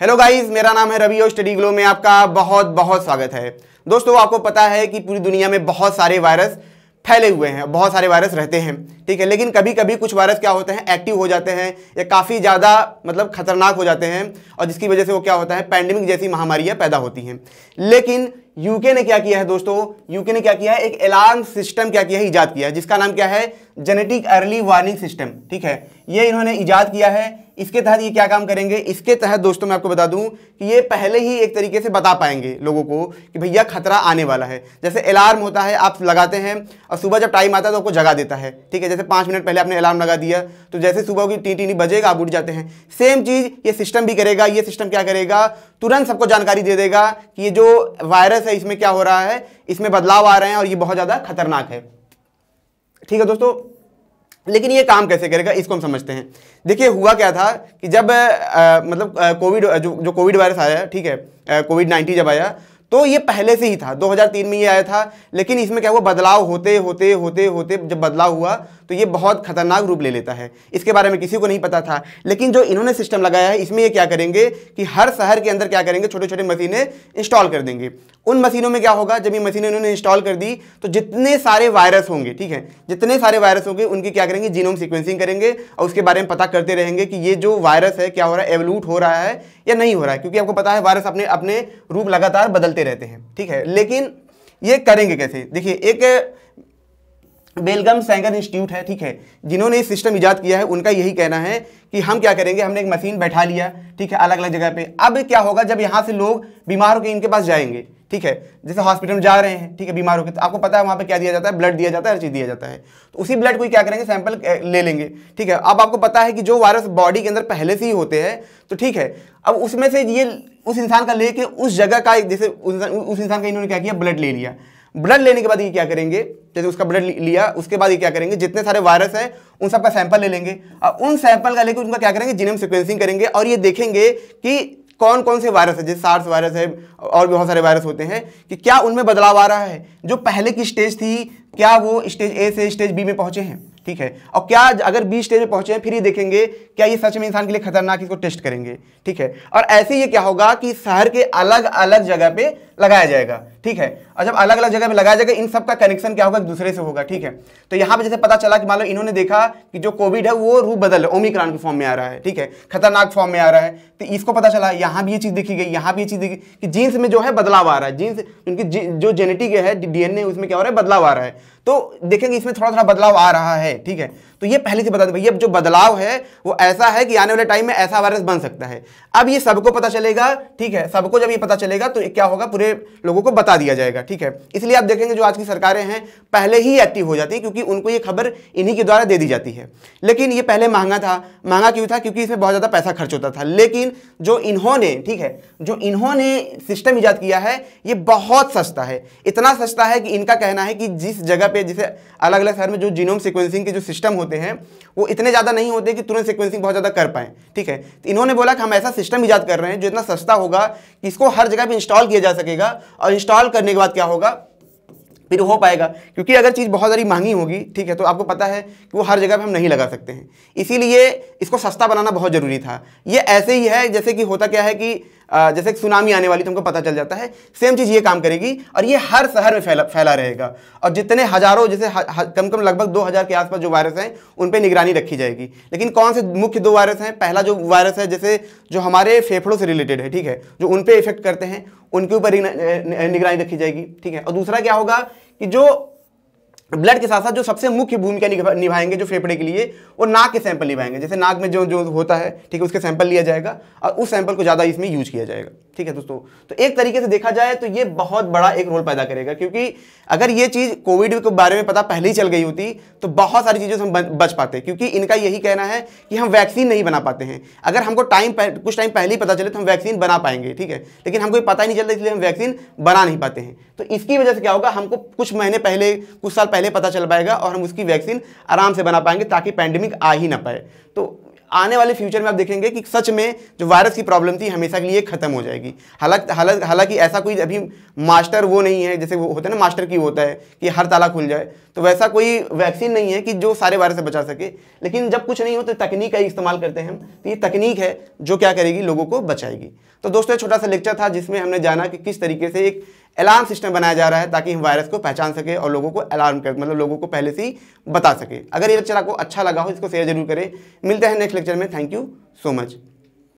hello guys मेरा नाम है रवि और स्टडी ग्लो में आपका बहुत बहुत स्वागत है दोस्तों आपको पता है कि पूरी दुनिया में बहुत सारे वायरस फैले हुए हैं बहुत सारे वायरस रहते हैं ठीक है लेकिन कभी कभी कुछ वायरस क्या होते हैं एक्टिव हो जाते हैं या काफ़ी ज़्यादा मतलब खतरनाक हो जाते हैं और जिसकी वजह से वो क्या होता है पैंडेमिक जैसी महामारियाँ पैदा होती हैं लेकिन यूके ने क्या किया है दोस्तों यूके ने क्या किया है एक अलार्म सिस्टम क्या किया है ईजाद किया है जिसका नाम क्या है जेनेटिक अर्ली वार्निंग सिस्टम ठीक है ये इन्होंने ईजाद किया है इसके तहत ये क्या काम करेंगे इसके तहत दोस्तों मैं आपको बता दूं कि ये पहले ही एक तरीके से बता पाएंगे लोगों को कि भैया खतरा आने वाला है जैसे अलार्म होता है आप लगाते हैं और सुबह जब टाइम आता है तो आपको जगा देता है ठीक है जैसे पाँच मिनट पहले आपने अलार्म लगा दिया तो जैसे सुबह की टी टी बजेगा आप उठ जाते हैं सेम चीज़ ये सिस्टम भी करेगा ये सिस्टम क्या करेगा तुरंत सबको जानकारी दे देगा कि ये जो वायरस से इसमें क्या हो रहा है इसमें बदलाव आ रहे हैं और ये बहुत ज़्यादा खतरनाक है ठीक है दोस्तों लेकिन ये काम कैसे करेगा इसको हम समझते हैं देखिए हुआ क्या था कि जब आ, मतलब कोविड जो जो कोविड वायरस आया ठीक है कोविड नाइन्टीन जब आया तो ये पहले से ही था 2003 में ये आया था लेकिन इसमें क्या हुआ बदलाव होते होते होते होते जब बदलाव हुआ तो ये बहुत खतरनाक रूप ले लेता है इसके बारे में किसी को नहीं पता था लेकिन जो इन्होंने सिस्टम लगाया है इसमें ये क्या करेंगे कि हर शहर के अंदर क्या करेंगे छोटे छोटे मशीनें इंस्टॉल कर देंगे उन मशीनों में क्या होगा जब ये मशीनें इन्होंने इंस्टॉल कर दी तो जितने सारे वायरस होंगे ठीक है जितने सारे वायरस होंगे उनकी क्या करेंगे जीनोम सिक्वेंसिंग करेंगे और उसके बारे में पता करते रहेंगे कि ये जो वायरस है क्या हो रहा है एवलूट हो रहा है या नहीं हो रहा है क्योंकि आपको पता है वायरस अपने अपने रूप लगातार बदलते रहते हैं ठीक है लेकिन ये करेंगे कैसे देखिए एक बेलगम सैंगर इंस्टीट्यूट है ठीक है जिन्होंने सिस्टम ईजाद किया है उनका यही कहना है कि हम क्या करेंगे हमने एक मशीन बैठा लिया ठीक है अलग अलग जगह पे अब क्या होगा जब यहाँ से लोग बीमार होकर इनके पास जाएंगे ठीक है जैसे हॉस्पिटल में जा रहे हैं ठीक है बीमार होकर तो आपको पता है वहाँ पे क्या दिया जाता है ब्लड दिया जाता है हर चीज़ दिया जाता है तो उसी ब्लड को क्या करेंगे सैंपल ले लेंगे ठीक है अब आपको पता है कि जो वायरस बॉडी के अंदर पहले से ही होते हैं तो ठीक है अब उसमें से ये उस इंसान का लेके उस जगह का जैसे उस इंसान का इन्होंने क्या किया ब्लड ले लिया ब्लड लेने के बाद ये क्या करेंगे जैसे उसका ब्लड लिया उसके बाद ये क्या करेंगे जितने सारे वायरस हैं उन सबका सैंपल ले लेंगे और उन सैंपल का लेकर उनका क्या करेंगे जीनम सिक्वेंसिंग करेंगे और ये देखेंगे कि कौन कौन से वायरस है जैसे सार्स वायरस है और भी बहुत सारे वायरस होते हैं कि क्या उनमें बदलाव आ रहा है जो पहले की स्टेज थी क्या वो स्टेज ए से स्टेज बी में पहुंचे हैं ठीक है और क्या अगर बी स्टेज में पहुंचे हैं फिर ये देखेंगे क्या ये सच में इंसान के लिए खतरनाक इसको टेस्ट करेंगे ठीक है और ऐसे ये क्या होगा कि शहर के अलग अलग जगह पर लगाया जाएगा ठीक है और जब अलग अलग जगह में लगाया जाएगा इन सब का कनेक्शन क्या होगा एक दूसरे से होगा ठीक है तो यहाँ पे जैसे पता चला कि मान लो इन्होंने देखा कि जो कोविड है वो रूप बदल है ओमिक्रॉन के फॉर्म में आ रहा है ठीक है खतरनाक फॉर्म में आ रहा है तो इसको पता चला यहाँ भी ये चीज़ देखी गई यहाँ भी ये चीज़ देखी कि जीन्स में जो है बदलाव आ रहा है जीन्स उनकी जो जेनेटिक है डीएनए उसमें क्या हो रहा है बदलाव आ रहा है तो देखेंगे इसमें थोड़ा थोड़ा बदलाव आ रहा है ठीक है तो ये पहले से बता दें भैया अब जो बदलाव है वो ऐसा है कि आने वाले टाइम में ऐसा वायरस बन सकता है अब ये सबको पता चलेगा ठीक है सबको जब ये पता चलेगा तो क्या होगा पूरे लोगों को बता दिया जाएगा ठीक है इसलिए आप देखेंगे जो आज की सरकारें हैं पहले ही एक्टिव हो जाती है क्योंकि उनको ये खबर इन्हीं के द्वारा दे दी जाती है लेकिन ये पहले महंगा था महंगा क्यों था क्योंकि इसमें बहुत ज़्यादा पैसा खर्च होता था लेकिन जो इन्होंने ठीक है जो इन्होंने सिस्टम ईजाद किया है ये बहुत सस्ता है इतना सस्ता है कि इनका कहना है कि जिस जगह पे जिसे अलग अलग शहर में जो जीनोम सिक्वेंसिंग के जो सिस्टम होती होते हैं वो इतने ज़्यादा नहीं होते कि तुरंत सिक्वेंसिंग बहुत ज़्यादा कर पाएँ ठीक है तो इन्होंने बोला कि हम ऐसा सिस्टम ईजाद कर रहे हैं जो इतना सस्ता होगा कि इसको हर जगह पर इंस्टॉल किया जा सकेगा और इंस्टॉल करने के बाद क्या होगा फिर हो पाएगा क्योंकि अगर चीज़ बहुत सारी महंगी होगी ठीक है तो आपको पता है कि वो हर जगह पे हम नहीं लगा सकते हैं इसीलिए इसको सस्ता बनाना बहुत ज़रूरी था ये ऐसे ही है जैसे कि होता क्या है कि जैसे एक सुनामी आने वाली हमको पता चल जाता है सेम चीज़ ये काम करेगी और ये हर शहर में फैला फैला रहेगा और जितने हज़ारों जैसे कम कम लगभग दो हज़ार के आसपास जो वायरस हैं उन पर निगरानी रखी जाएगी लेकिन कौन से मुख्य दो वायरस हैं पहला जो वायरस है जैसे जो हमारे फेफड़ों से रिलेटेड है ठीक है जो उन पर इफेक्ट करते हैं उनके ऊपर निगरानी रखी जाएगी ठीक है और दूसरा क्या होगा कि जो ब्लड के साथ साथ जो सबसे मुख्य भूमिका निभाएंगे जो फेफड़े के लिए वो नाक के सैंपल निभाएंगे जैसे नाक में जो जो होता है ठीक है उसके सैंपल लिया जाएगा और उस सैंपल को ज़्यादा इसमें यूज किया जाएगा ठीक है दोस्तों तो एक तरीके से देखा जाए तो ये बहुत बड़ा एक रोल पैदा करेगा क्योंकि अगर ये चीज़ कोविड के बारे में पता पहले ही चल गई होती तो बहुत सारी चीज़ों से हम बच पाते क्योंकि इनका यही कहना है कि हम वैक्सीन नहीं बना पाते हैं अगर हमको टाइम कुछ टाइम पहले ही पता चले तो हम वैक्सीन बना पाएंगे ठीक है लेकिन हमको पता ही नहीं चलता इसलिए हम वैक्सीन बना नहीं पाते हैं तो इसकी वजह से क्या होगा हमको कुछ महीने पहले कुछ साल पहले पता चल पाएगा और हम उसकी वैक्सीन आराम से बना पाएंगे ताकि पैंडेमिक आ ही ना पाए तो आने वाले फ्यूचर में आप देखेंगे कि सच में जो वायरस की प्रॉब्लम थी हमेशा के लिए खत्म हो जाएगी हालांकि हालांकि हालांकि ऐसा कोई अभी मास्टर वो नहीं है जैसे वो होता है ना मास्टर की होता है कि हर ताला खुल जाए तो वैसा कोई वैक्सीन नहीं है कि जो सारे वायरस से बचा सके लेकिन जब कुछ नहीं हो तो तकनीक का इस्तेमाल करते हैं हम तो ये तकनीक है जो क्या करेगी लोगों को बचाएगी तो दोस्तों छोटा सा लेक्चर था जिसमें हमने जाना कि किस तरीके से एक अलार्म सिस्टम बनाया जा रहा है ताकि हम वायरस को पहचान सके और लोगों को अलार्म कर मतलब लोगों को पहले से ही बता सके अगर ये लेक्चर आपको अच्छा लगा हो इसको शेयर जरूर करें मिलते हैं नेक्स्ट लेक्चर में थैंक यू सो मच